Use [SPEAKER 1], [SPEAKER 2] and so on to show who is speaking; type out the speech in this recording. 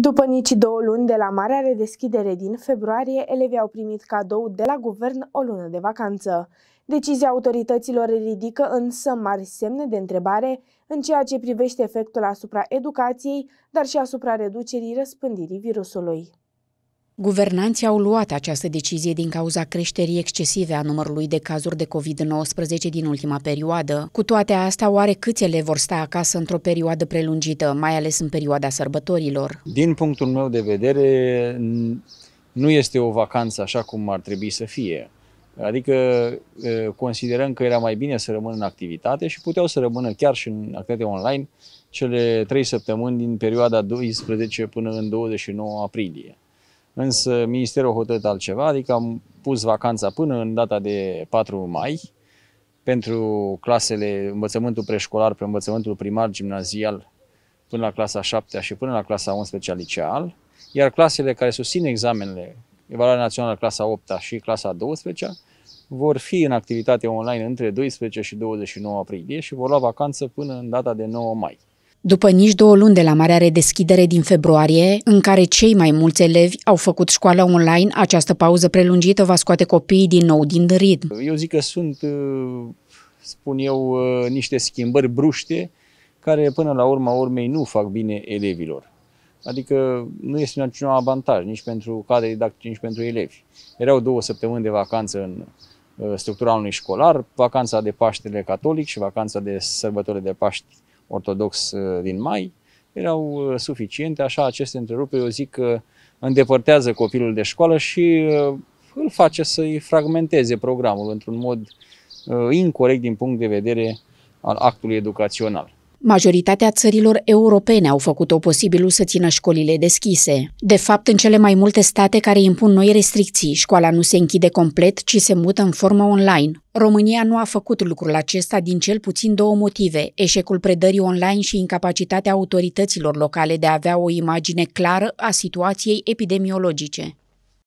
[SPEAKER 1] După nici două luni de la marea redeschidere din februarie, elevii au primit cadou de la guvern o lună de vacanță. Decizia autorităților ridică însă mari semne de întrebare în ceea ce privește efectul asupra educației, dar și asupra reducerii răspândirii virusului.
[SPEAKER 2] Guvernanții au luat această decizie din cauza creșterii excesive a numărului de cazuri de COVID-19 din ultima perioadă. Cu toate astea, oare câți ele vor sta acasă într-o perioadă prelungită, mai ales în perioada sărbătorilor?
[SPEAKER 3] Din punctul meu de vedere, nu este o vacanță așa cum ar trebui să fie. Adică considerăm că era mai bine să rămână în activitate și puteau să rămână chiar și în activitate online cele trei săptămâni din perioada 12 până în 29 aprilie. Însă ministerul a hotărât altceva, adică am pus vacanța până în data de 4 mai pentru clasele învățământul preșcolar, pe învățământul primar, gimnazial, până la clasa 7 și până la clasa 11 liceal, iar clasele care susțin examenele, evaluarea națională clasa 8 și clasa 12 vor fi în activitate online între 12 și 29 aprilie și vor lua vacanță până în data de 9 mai.
[SPEAKER 2] După nici două luni de la marea redeschidere din februarie, în care cei mai mulți elevi au făcut școala online, această pauză prelungită va scoate copiii din nou din ritm.
[SPEAKER 3] Eu zic că sunt, uh, spun eu, uh, niște schimbări bruște care până la urma urmei nu fac bine elevilor. Adică nu este niciun avantaj nici pentru cadre didactice, nici pentru elevi. Erau două săptămâni de vacanță în uh, structura unui școlar, vacanța de Paștele Catolic și vacanța de sărbători de Paști ortodox uh, din mai, erau uh, suficiente, așa aceste întrerupe, eu zic că îndepărtează copilul de școală și uh, îl face să-i fragmenteze programul într-un mod incorrect din punct de vedere al actului educațional.
[SPEAKER 2] Majoritatea țărilor europene au făcut-o posibilul să țină școlile deschise. De fapt, în cele mai multe state care impun noi restricții, școala nu se închide complet, ci se mută în formă online. România nu a făcut lucrul acesta din cel puțin două motive, eșecul predării online și incapacitatea autorităților locale de a avea o imagine clară a situației epidemiologice.